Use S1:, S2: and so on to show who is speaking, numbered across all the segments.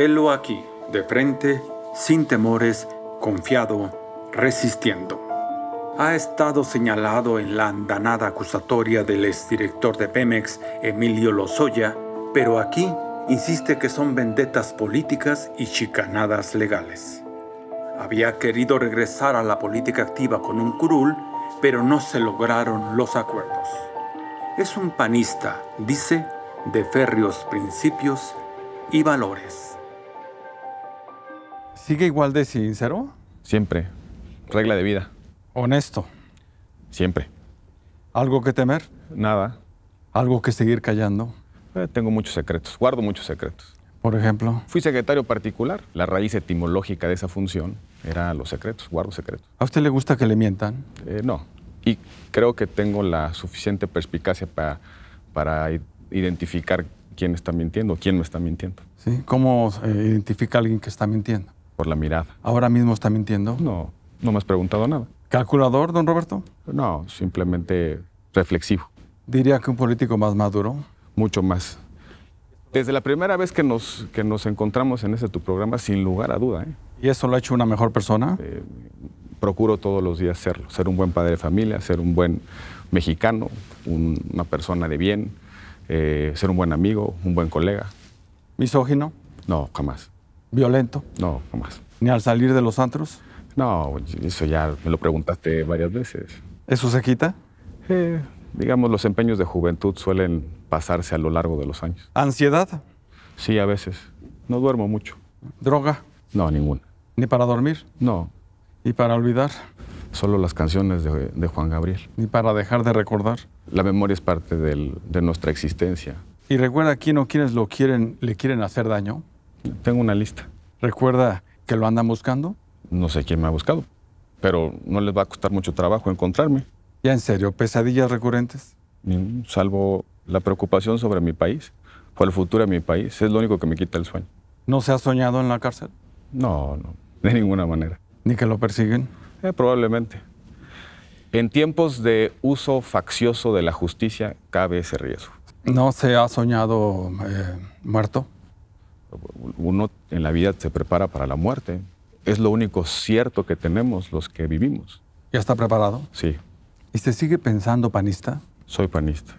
S1: Helo aquí, de frente, sin temores, confiado, resistiendo. Ha estado señalado en la andanada acusatoria del exdirector de Pemex, Emilio Lozoya, pero aquí insiste que son vendetas políticas y chicanadas legales. Había querido regresar a la política activa con un curul, pero no se lograron los acuerdos. Es un panista, dice, de férreos principios y valores. ¿Sigue igual de sincero? Siempre. Regla de vida. Honesto. Siempre. ¿Algo que temer? Nada. ¿Algo que seguir callando? Eh, tengo muchos secretos, guardo muchos secretos. Por ejemplo. Fui secretario particular. La raíz etimológica de esa función era los secretos, guardo secretos. ¿A usted le gusta que le mientan? Eh, no. Y creo que tengo la suficiente perspicacia para, para identificar quién está mintiendo o quién no está mintiendo. ¿Sí? ¿Cómo eh, identifica a alguien que está mintiendo? por la mirada. ¿Ahora mismo está mintiendo? No, no me has preguntado nada. ¿Calculador, don Roberto? No, simplemente reflexivo. ¿Diría que un político más maduro? Mucho más. Desde la primera vez que nos, que nos encontramos en ese tu programa, sin lugar a duda. ¿eh? ¿Y eso lo ha hecho una mejor persona? Eh, procuro todos los días serlo, ser un buen padre de familia, ser un buen mexicano, una persona de bien, eh, ser un buen amigo, un buen colega. ¿Misógino? No, jamás violento? No, jamás. ¿Ni al salir de los antros? No, eso ya me lo preguntaste varias veces. ¿Eso se quita? Eh, digamos, los empeños de juventud suelen pasarse a lo largo de los años. ¿Ansiedad? Sí, a veces. No duermo mucho. ¿Droga? No, ninguna. ¿Ni para dormir? No. ¿Y para olvidar? Solo las canciones de, Juan Gabriel. ¿Ni para dejar de recordar? La memoria es parte de nuestra existencia. Y recuerda, quién o quienes lo quieren, le quieren hacer daño. Tengo una lista. ¿Recuerda que lo andan buscando? No sé quién me ha buscado, pero no les va a costar mucho trabajo encontrarme. ¿Ya en serio? ¿Pesadillas recurrentes? salvo la preocupación sobre mi país o el futuro de mi país. Es lo único que me quita el sueño. ¿No se ha soñado en la cárcel? No, no, de ninguna manera. ¿Ni que lo persiguen? Eh, probablemente. En tiempos de uso faccioso de la justicia cabe ese riesgo. ¿No se ha soñado eh, muerto? uno en la vida se prepara para la muerte. Es lo único cierto que tenemos los que vivimos. ¿Ya está preparado? Sí. ¿Y se sigue pensando panista? Soy panista.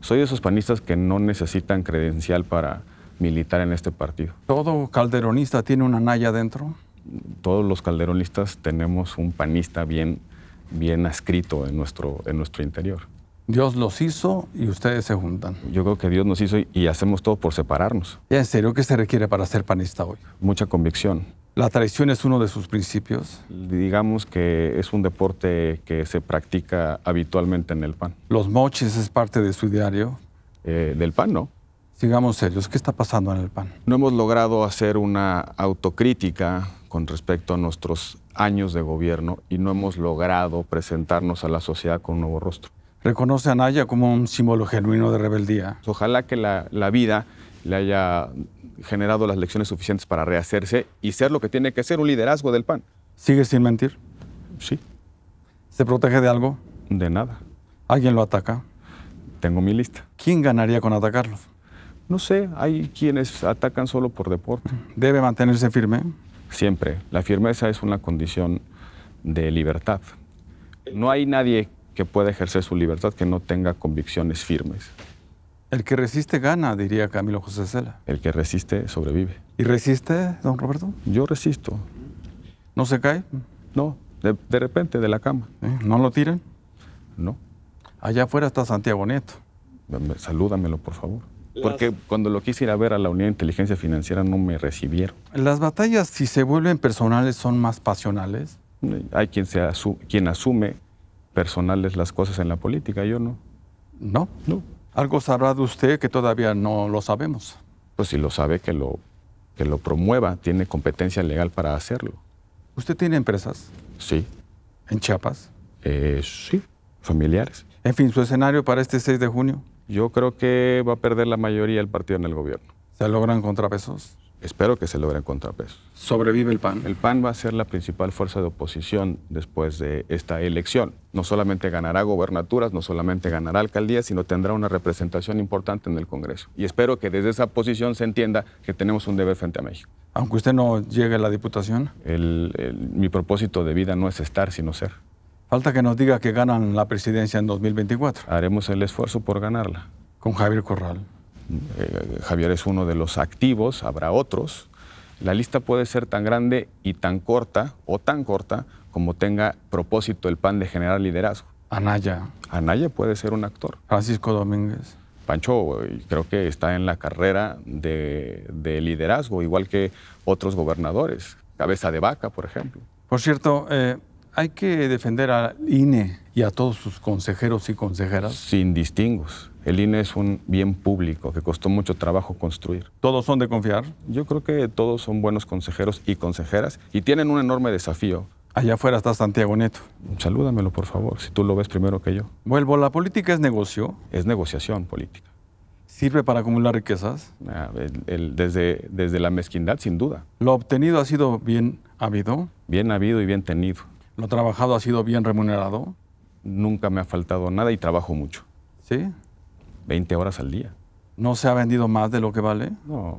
S1: Soy de esos panistas que no necesitan credencial para militar en este partido. ¿Todo calderonista tiene una naya dentro? Todos los calderonistas tenemos un panista bien, bien adscrito en en nuestro interior. Dios los hizo y ustedes se juntan. Yo creo que Dios nos hizo y, hacemos todo por separarnos. ya en serio qué se requiere para ser panista hoy? Mucha convicción. ¿La traición es uno de sus principios? Digamos que es un deporte que se practica habitualmente en el PAN. ¿Los moches es parte de su diario? Eh, del PAN, no. Sigamos serios, ¿qué está pasando en el PAN? No hemos logrado hacer una autocrítica con respecto a nuestros años de gobierno y no hemos logrado presentarnos a la sociedad con un nuevo rostro reconoce a Naya como un símbolo genuino de rebeldía. Ojalá que la, vida le haya generado las lecciones suficientes para rehacerse y ser lo que tiene que ser, un liderazgo del PAN. ¿Sigue sin mentir? Sí. ¿Se protege de algo? De nada. ¿Alguien lo ataca? Tengo mi lista. ¿Quién ganaría con atacarlo? No sé, hay quienes atacan solo por deporte. ¿Debe mantenerse firme? Siempre. La firmeza es una condición de libertad. No hay nadie que pueda ejercer su libertad, que no tenga convicciones firmes. El que resiste gana, diría Camilo José Cela. El que resiste sobrevive. ¿Y resiste, don Roberto? Yo resisto. ¿No se cae? No, de, repente de la cama. ¿Eh? ¿No lo tiran? No. Allá afuera está Santiago Nieto. Salúdamelo, por favor. Porque cuando lo quise ir a ver a la Unión de Inteligencia Financiera no me recibieron. ¿Las batallas, si se vuelven personales, son más pasionales? Eh, hay quien, se quien asume personales las cosas en la política, yo no. No, no. Algo sabrá de usted que todavía no lo sabemos. Pues si lo sabe, que lo, que lo promueva, tiene competencia legal para hacerlo. ¿Usted tiene empresas? Sí. ¿En Chiapas? Eh, sí, familiares. En fin, su escenario para este 6 de junio. Yo creo que va a perder la mayoría el partido en el gobierno. ¿Se logran contrapesos? espero que se logren contrapesos. ¿Sobrevive el PAN? El PAN va a ser la principal fuerza de oposición después de esta elección. No solamente ganará gobernaturas, no solamente ganará alcaldías, sino tendrá una representación importante en el Congreso. Y espero que desde esa posición se entienda que tenemos un deber frente a México. ¿Aunque usted no llegue a la diputación? mi propósito de vida no es estar, sino ser. Falta que nos diga que ganan la presidencia en 2024. Haremos el esfuerzo por ganarla. Con Javier Corral. Eh, Javier es uno de los activos, habrá otros. La lista puede ser tan grande y tan corta o tan corta como tenga propósito el PAN de generar liderazgo. Anaya. Anaya puede ser un actor. Francisco Domínguez. Pancho eh, creo que está en la carrera de, liderazgo, igual que otros gobernadores. Cabeza de vaca, por ejemplo. Por cierto, eh, hay que defender al INE y a todos sus consejeros y consejeras. Sin distinguos. El INE es un bien público que costó mucho trabajo construir. ¿Todos son de confiar? Yo creo que todos son buenos consejeros y consejeras y tienen un enorme desafío. Allá afuera está Santiago Neto. Salúdamelo, por favor, si tú lo ves primero que yo. Vuelvo, ¿la política es negocio? Es negociación política. ¿Sirve para acumular riquezas? Ah, desde, desde la mezquindad, sin duda. ¿Lo obtenido ha sido bien habido? Bien habido y bien tenido. ¿Lo trabajado ha sido bien remunerado? Nunca me ha faltado nada y trabajo mucho. ¿Sí? 20 horas al día. ¿No se ha vendido más de lo que vale? No.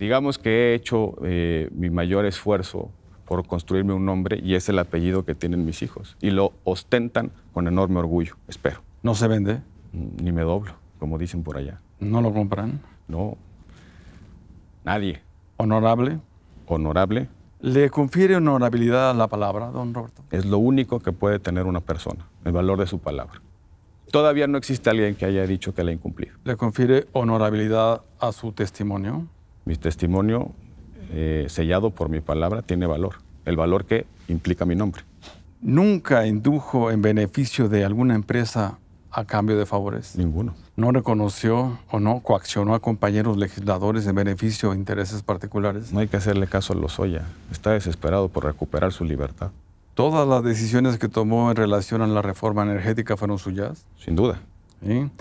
S1: Digamos que he hecho eh, mi mayor esfuerzo por construirme un nombre y es el apellido que tienen mis hijos. Y lo ostentan con enorme orgullo, espero. ¿No se vende? Ni me doblo, como dicen por allá. ¿No lo compran? No. Nadie. ¿Honorable? Honorable. ¿Le confiere honorabilidad a la palabra, don Roberto? Es lo único que puede tener una persona, el valor de su palabra. Todavía no existe alguien que haya dicho que le incumplir. ¿Le confiere honorabilidad a su testimonio? Mi testimonio, eh, sellado por mi palabra, tiene valor. El valor que implica mi nombre. ¿Nunca indujo en beneficio de alguna empresa a cambio de favores? Ninguno. ¿No reconoció o no coaccionó a compañeros legisladores en beneficio de intereses particulares? No hay que hacerle caso a Lozoya. Está desesperado por recuperar su libertad todas las decisiones que tomó en relación a la reforma energética fueron suyas. Sin duda.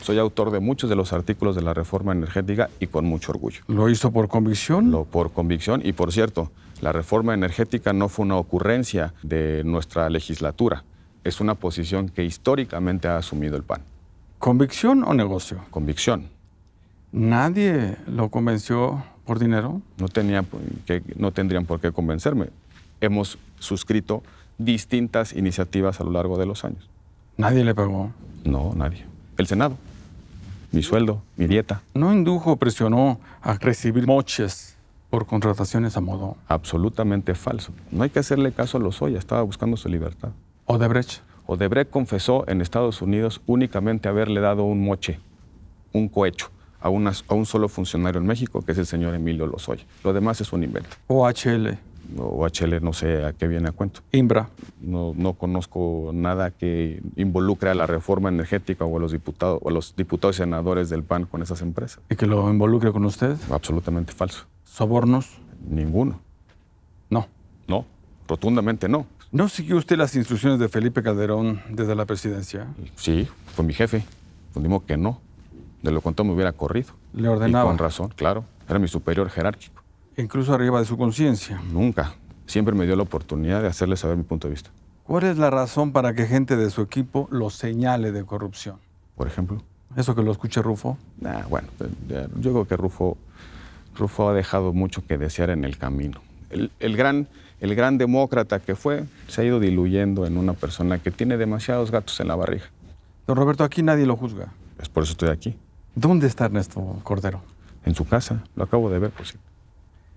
S1: Soy autor de muchos de los artículos de la reforma energética y con mucho orgullo. ¿Lo hizo por convicción? Lo por convicción y por cierto, la reforma energética no fue una ocurrencia de nuestra legislatura, es una posición que históricamente ha asumido el PAN. ¿Convicción o negocio? Convicción. ¿Nadie lo convenció por dinero? No, tenía que, no tendrían por qué convencerme. Hemos suscrito distintas iniciativas a lo largo de los años. ¿Nadie le pagó? No, nadie. El Senado. Mi sueldo, mi dieta. ¿No indujo presionó a recibir moches por contrataciones a modo? Absolutamente falso. No hay que hacerle caso a Lozoya, estaba buscando su libertad. ¿Odebrecht? Odebrecht confesó en Estados Unidos únicamente haberle dado un moche, un cohecho, a, a un solo funcionario en México, que es el señor Emilio Lozoya. Lo demás es un invento. OHL. HL, no sé a qué viene a cuento. Imbra. No, conozco nada que involucre a la reforma energética o a los diputados o los diputados y senadores del PAN con esas empresas. ¿Y que lo involucre con usted? Absolutamente falso. ¿Sobornos? Ninguno. No. No, rotundamente no. ¿No siguió usted las instrucciones de Felipe Calderón desde la presidencia? Sí, fue mi jefe. Fundimos pues que no. De lo contrario me hubiera corrido. Le ordenaba. con razón, claro. Era mi superior jerárquico incluso arriba de su conciencia. Nunca. Siempre me dio la oportunidad de hacerle saber mi punto de vista. ¿Cuál es la razón para que gente de su equipo lo señale de corrupción? Por ejemplo. ¿Eso que lo escuche Rufo? Nah, bueno, eh, yo creo que Rufo, ha dejado mucho que desear en el camino. El, gran, el gran demócrata que fue se ha ido diluyendo en una persona que tiene demasiados gatos en la barriga. Don Roberto, aquí nadie lo juzga. Es por eso estoy aquí. ¿Dónde está Ernesto Cordero? En su casa. Lo acabo de ver, por cierto.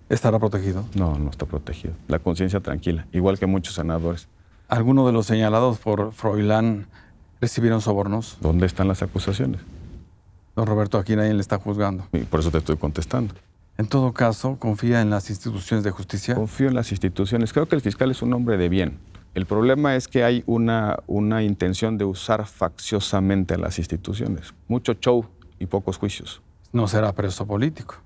S1: ¿Estará protegido? No, no está protegido. La conciencia tranquila, igual que muchos senadores. ¿Alguno de los señalados por Froilán recibieron sobornos? ¿Dónde están las acusaciones? Don Roberto, aquí nadie le está juzgando. Y por eso te estoy contestando. En todo caso, ¿confía en las instituciones de justicia? Confío en las instituciones. Creo que el fiscal es un hombre de bien. El problema es que hay una, una intención de usar facciosamente a las instituciones. Mucho show y pocos juicios. No será preso político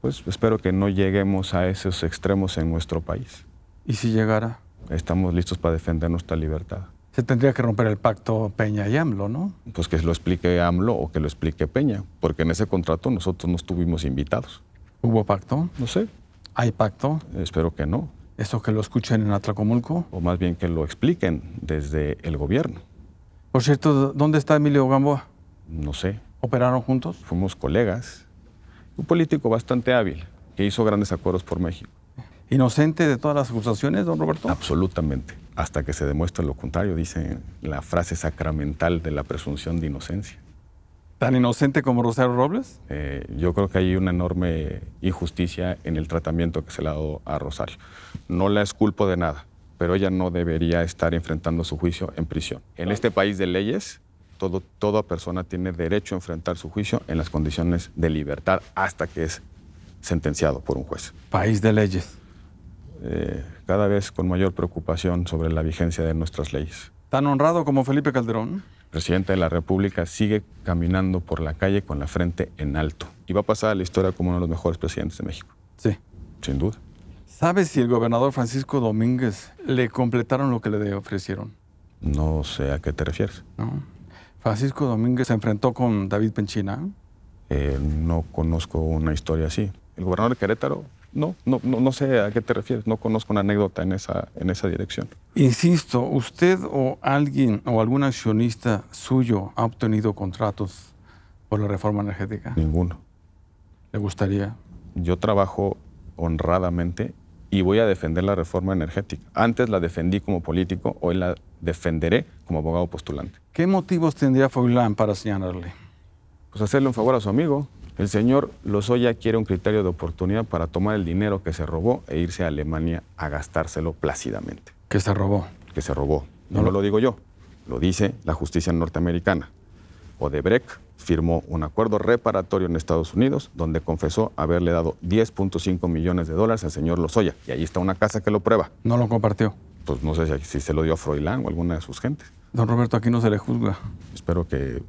S1: pues espero que no lleguemos a esos extremos en nuestro país. ¿Y si llegara? Estamos listos para defender nuestra libertad. Se tendría que romper el pacto Peña y AMLO, ¿no? Pues que lo explique AMLO o que lo explique Peña, porque en ese contrato nosotros no estuvimos invitados. ¿Hubo pacto? No sé. ¿Hay pacto? Espero que no. ¿Eso que lo escuchen en Atracomulco? O más bien que lo expliquen desde el gobierno. Por cierto, ¿dónde está Emilio Gamboa? No sé. ¿Operaron juntos? Fuimos colegas político bastante hábil, que hizo grandes acuerdos por México. ¿Inocente de todas las acusaciones, don Roberto? Absolutamente. Hasta que se demuestre lo contrario, dice la frase sacramental de la presunción de inocencia. ¿Tan inocente como Rosario Robles? Eh, yo creo que hay una enorme injusticia en el tratamiento que se le ha dado a Rosario. No la esculpo de nada, pero ella no debería estar enfrentando su juicio en prisión. En este país de leyes, toda persona tiene derecho a enfrentar su juicio en las condiciones de libertad hasta que es sentenciado por un juez. País de leyes. Eh, cada vez con mayor preocupación sobre la vigencia de nuestras leyes. ¿Tan honrado como Felipe Calderón? presidente de la República sigue caminando por la calle con la frente en alto. Y va a pasar a la historia como uno de los mejores presidentes de México. Sí. Sin duda. ¿Sabes si el gobernador Francisco Domínguez le completaron lo que le ofrecieron? No sé a qué te refieres. No. Francisco Domínguez se enfrentó con David Penchina. Eh, no conozco una historia así. El gobernador de Querétaro, no, no, no, sé a qué te refieres, no conozco una anécdota en esa, en esa dirección. Insisto, ¿usted o alguien o algún accionista suyo ha obtenido contratos por la reforma energética? Ninguno. ¿Le gustaría? Yo trabajo honradamente y voy a defender la reforma energética. Antes la defendí como político, hoy la defenderé como abogado postulante. ¿Qué motivos tendría Foylan para señalarle? Pues hacerle un favor a su amigo. El señor Lozoya quiere un criterio de oportunidad para tomar el dinero que se robó e irse a Alemania a gastárselo plácidamente. ¿Qué se robó? Que se robó. No, no lo digo yo, lo dice la justicia norteamericana. Odebrecht firmó un acuerdo reparatorio en Estados Unidos donde confesó haberle dado 10.5 millones de dólares al señor Lozoya. Y ahí está una casa que lo prueba. No lo compartió. Pues no sé si, se lo dio a Froilán o alguna de sus gentes. Don Roberto, aquí no se le juzga. Espero que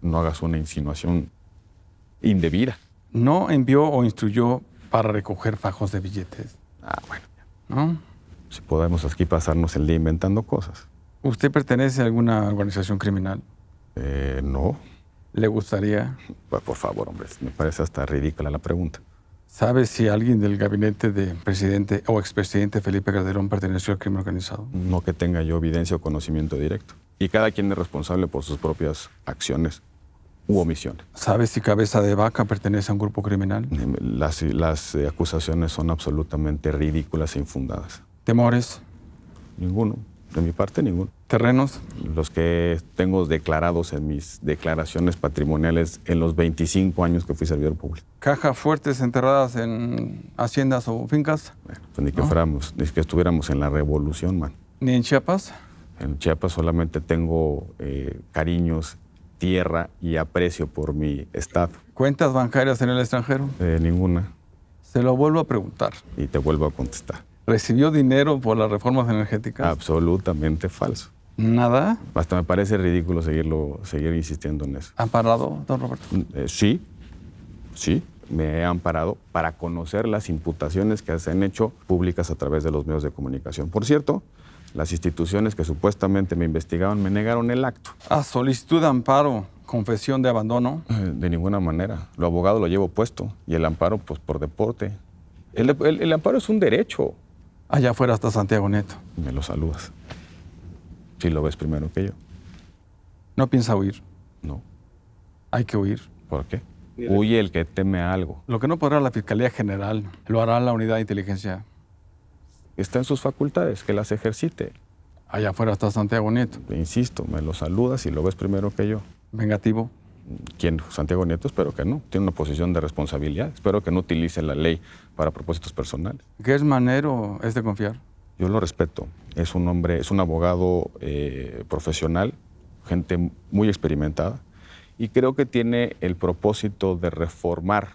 S1: no hagas una insinuación indebida. No envió o instruyó para recoger fajos de billetes. Ah, bueno. ¿No? Si podemos aquí pasarnos el día inventando cosas. ¿Usted pertenece a alguna organización criminal? Eh, no le gustaría? Pues, por favor, hombre, me parece hasta ridícula la pregunta. ¿Sabe si alguien del gabinete de presidente o expresidente Felipe Calderón perteneció al crimen organizado? No que tenga yo evidencia o conocimiento directo. Y cada quien es responsable por sus propias acciones u omisiones. ¿Sabe si Cabeza de Vaca pertenece a un grupo criminal? Em, las, las acusaciones son absolutamente ridículas e infundadas. ¿Temores? Ninguno. De mi parte, ninguno. ¿Terrenos? Los que tengo declarados en mis declaraciones patrimoniales en los 25 años que fui servidor público. ¿Cajas fuertes enterradas en haciendas o fincas? Pues ni que fuéramos, ni que estuviéramos en la revolución, man. ¿Ni en Chiapas? En Chiapas solamente tengo eh, cariños, tierra y aprecio por mi estado. ¿Cuentas bancarias en el extranjero? Eh, ninguna. Se lo vuelvo a preguntar. Y te vuelvo a contestar recibió dinero por las reformas energéticas? Absolutamente falso. ¿Nada? Hasta me parece ridículo seguirlo, seguir insistiendo en eso. ¿Han parado, don Roberto? Mm, eh, sí, sí, me he amparado para conocer las imputaciones que se han hecho públicas a través de los medios de comunicación. Por cierto, las instituciones que supuestamente me investigaban me negaron el acto. ¿A solicitud de amparo, confesión de abandono? Eh, de ninguna manera. Lo abogado lo llevo puesto y el amparo, pues por deporte. el amparo es un derecho. Allá afuera está Santiago Neto. Me lo saludas. Si lo ves primero que yo. ¿No piensa huir? No. Hay que huir. ¿Por qué? Huye el que teme algo. Lo que no podrá la Fiscalía General, lo hará la Unidad de Inteligencia. Está en sus facultades, que las ejercite. Allá afuera está Santiago Neto. insisto, me lo saludas y lo ves primero que yo. Vengativo quien Santiago Nieto, espero que no. Tiene una posición de responsabilidad. Espero que no utilice la ley para propósitos personales. ¿Qué es Manero es de confiar? Yo lo respeto. Es un hombre, es un abogado eh, profesional, gente muy experimentada, y creo que tiene el propósito de reformar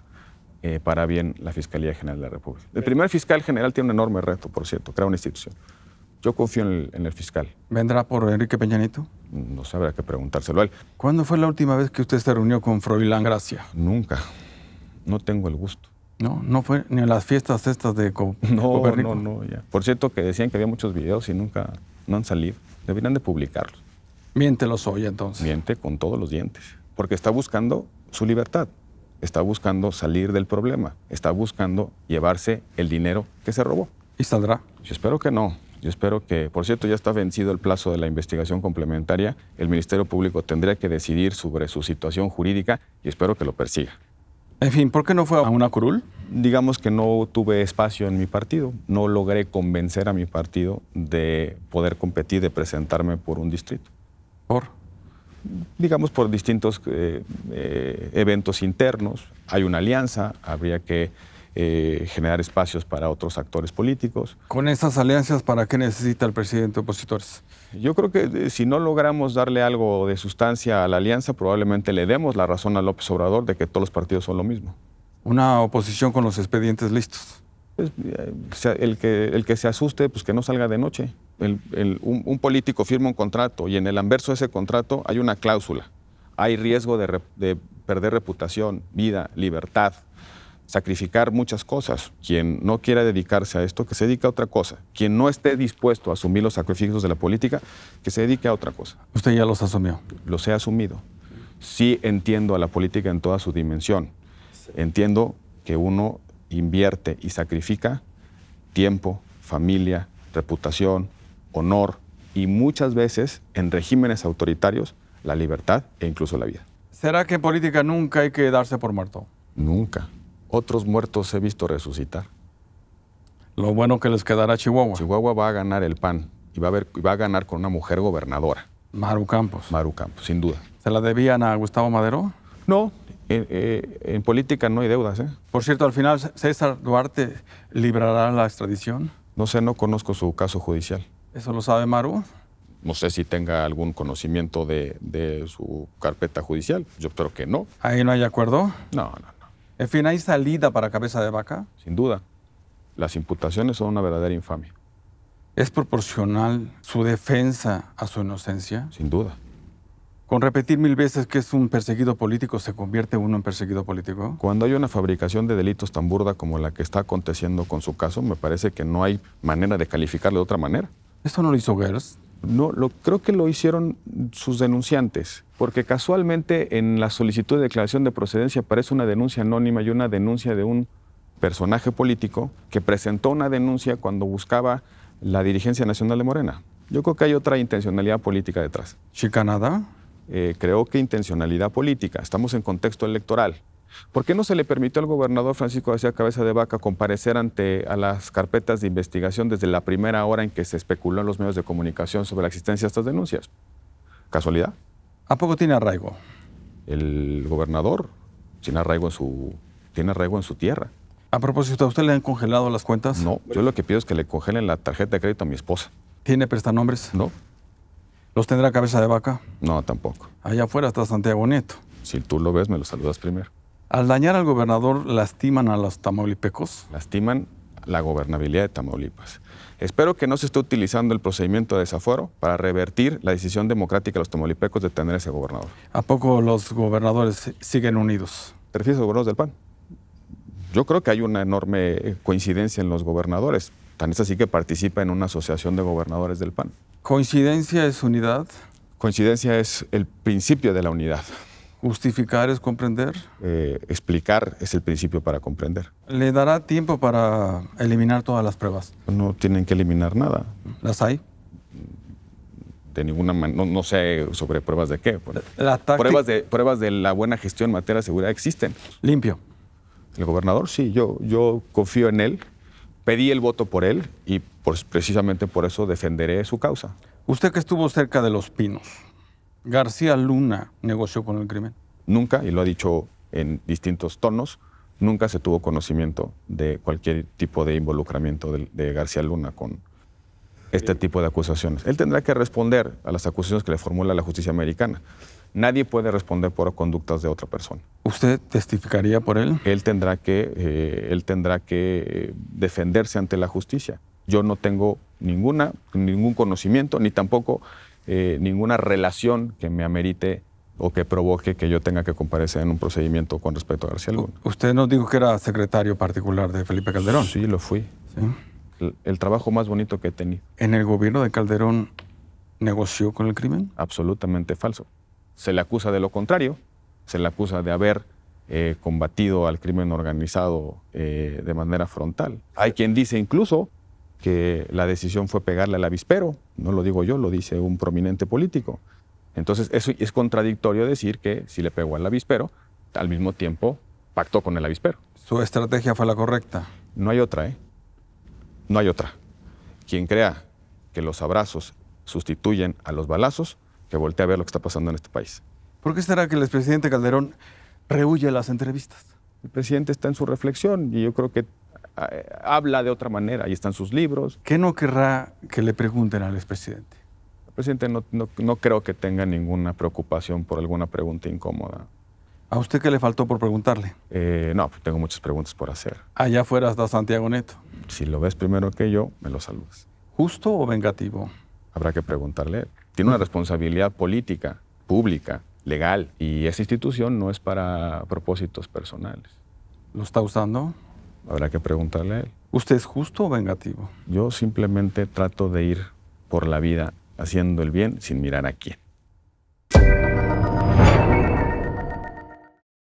S1: eh, para bien la Fiscalía General de la República. El primer fiscal general tiene un enorme reto, por cierto, crea una institución. Yo confío en el, en el fiscal. ¿Vendrá por Enrique Peñanito? no sé, habrá que preguntárselo a él. ¿Cuándo fue la última vez que usted se reunió con Froilán Gracia? Nunca. No tengo el gusto. No, no fue ni en las fiestas estas de No, no, no, Por cierto, que decían que había muchos videos y nunca no han salido. Deberían de publicarlos. Miente los oye entonces. Miente con todos los dientes, porque está buscando su libertad, está buscando salir del problema, está buscando llevarse el dinero que se robó. ¿Y saldrá? Yo espero que no. Yo espero que, por cierto, ya está vencido el plazo de la investigación complementaria. El Ministerio Público tendría que decidir sobre su situación jurídica y espero que lo persiga. En fin, ¿por qué no fue a una curul? Digamos que no tuve espacio en mi partido. No logré convencer a mi partido de poder competir, de presentarme por un distrito. ¿Por? Digamos por distintos eh, eh, eventos internos. Hay una alianza, habría que eh, generar espacios para otros actores políticos. ¿Con estas alianzas para qué necesita el presidente opositores? Yo creo que eh, si no logramos darle algo de sustancia a la alianza, probablemente le demos la razón a López Obrador de que todos los partidos son lo mismo. Una oposición con los expedientes listos. Pues, eh, el, que, el que se asuste, pues que no salga de noche. un, político firma un contrato y en el anverso de ese contrato hay una cláusula. Hay riesgo de perder reputación, vida, libertad, sacrificar muchas cosas. Quien no quiera dedicarse a esto, que se dedique a otra cosa. Quien no esté dispuesto a asumir los sacrificios de la política, que se dedique a otra cosa. Usted ya los asumió. Los he asumido. Sí entiendo a la política en toda su dimensión. Entiendo que uno invierte y sacrifica tiempo, familia, reputación, honor y muchas veces en regímenes autoritarios la libertad e incluso la vida. ¿Será que en política nunca hay que darse por muerto? Nunca. Otros muertos he visto resucitar. Lo bueno que les quedará a Chihuahua. Chihuahua va a ganar el PAN y va a, ganar con una mujer gobernadora. Maru Campos. Maru Campos, sin duda. ¿Se la debían a Gustavo Madero? No, eh, en política no hay deudas. ¿eh? Por cierto, al final, ¿César Duarte librará la extradición? No sé, no conozco su caso judicial. ¿Eso lo sabe Maru? No sé si tenga algún conocimiento de, de su carpeta judicial. Yo creo que no. ¿Ahí no hay acuerdo? No, no. En fin, ¿hay salida para cabeza de vaca? Sin duda. Las imputaciones son una verdadera infamia. ¿Es proporcional su defensa a su inocencia? Sin duda. ¿Con repetir mil veces que es un perseguido político se convierte uno en perseguido político? Cuando hay una fabricación de delitos tan burda como la que está aconteciendo con su caso, me parece que no hay manera de calificarle de otra manera. ¿Esto no lo hizo Gers? No, creo que lo hicieron sus denunciantes, porque casualmente en la solicitud de declaración de procedencia aparece una denuncia anónima y una denuncia de un personaje político que presentó una denuncia cuando buscaba la dirigencia nacional de Morena. Yo creo que hay otra intencionalidad política detrás. ¿Chicanada? Eh, creo que intencionalidad política. Estamos en contexto electoral. ¿Por qué no se le permitió al gobernador Francisco García Cabeza de Vaca comparecer ante a las carpetas de investigación desde la primera hora en que se especuló en los medios de comunicación sobre la existencia de estas denuncias? ¿Casualidad? ¿A poco tiene arraigo? El gobernador tiene arraigo en su, tiene arraigo en su tierra. A propósito, ¿a usted le han congelado las cuentas? No, yo lo que pido es que le congelen la tarjeta de crédito a mi esposa. ¿Tiene prestanombres? No. ¿Los tendrá cabeza de vaca? No, tampoco. Allá afuera está Santiago Nieto. Si tú lo ves, me lo saludas primero. Al dañar al gobernador, lastiman a los tamaulipecos. Lastiman la gobernabilidad de Tamaulipas. Espero que no se esté utilizando el procedimiento de desafuero para revertir la decisión democrática de los tamaulipecos de tener ese gobernador. ¿A poco los gobernadores siguen unidos? ¿Te gobernadores del PAN? Yo creo que hay una enorme coincidencia en los gobernadores. Tan es así que participa en una asociación de gobernadores del PAN. ¿Coincidencia es unidad? Coincidencia es el principio de la unidad. Justificar es comprender. Eh, explicar es el principio para comprender. ¿Le dará tiempo para eliminar todas las pruebas? No tienen que eliminar nada. ¿Las hay? De ninguna manera, no, sé sobre pruebas de qué. La pruebas, de, pruebas de la buena gestión en materia de seguridad existen. Limpio. El gobernador, sí, yo, yo confío en él, pedí el voto por él y pues, precisamente por eso defenderé su causa. Usted que estuvo cerca de los pinos, García Luna negoció con el crimen. Nunca, y lo ha dicho en distintos tonos, nunca se tuvo conocimiento de cualquier tipo de involucramiento de, García Luna con este tipo de acusaciones. Él tendrá que responder a las acusaciones que le formula la justicia americana. Nadie puede responder por conductas de otra persona. ¿Usted testificaría por él? Él tendrá que, eh, él tendrá que eh, defenderse ante la justicia. Yo no tengo ninguna, ningún conocimiento, ni tampoco eh, ninguna relación que me amerite o que provoque que yo tenga que comparecer en un procedimiento con respecto a García Luna. Usted nos dijo que era secretario particular de Felipe Calderón. Sí, lo fui. El, trabajo más bonito que he tenido. ¿En el gobierno de Calderón negoció con el crimen? Absolutamente falso. Se le acusa de lo contrario, se le acusa de haber eh, combatido al crimen organizado eh, de manera frontal. Hay quien dice incluso que la decisión fue pegarle al avispero, no lo digo yo, lo dice un prominente político. Entonces, eso es contradictorio decir que si le pegó al avispero, al mismo tiempo pactó con el avispero. ¿Su estrategia fue la correcta? No hay otra, ¿eh? No hay otra. Quien crea que los abrazos sustituyen a los balazos, que voltee a ver lo que está pasando en este país. ¿Por qué será que el expresidente Calderón rehuye las entrevistas? El presidente está en su reflexión y yo creo que eh, habla de otra manera, ahí están sus libros. ¿Qué no querrá que le pregunten al expresidente? El presidente no, creo que tenga ninguna preocupación por alguna pregunta incómoda. ¿A usted qué le faltó por preguntarle? Eh, no, pues tengo muchas preguntas por hacer. Allá afuera está Santiago Neto. Si lo ves primero que yo, me lo saludas. ¿Justo o vengativo? Habrá que preguntarle. Tiene una responsabilidad política, pública, legal, y esa institución no es para propósitos personales. ¿Lo está usando? Habrá que preguntarle a él. ¿Usted es justo o vengativo? Yo simplemente trato de ir por la vida haciendo el bien sin mirar a quién.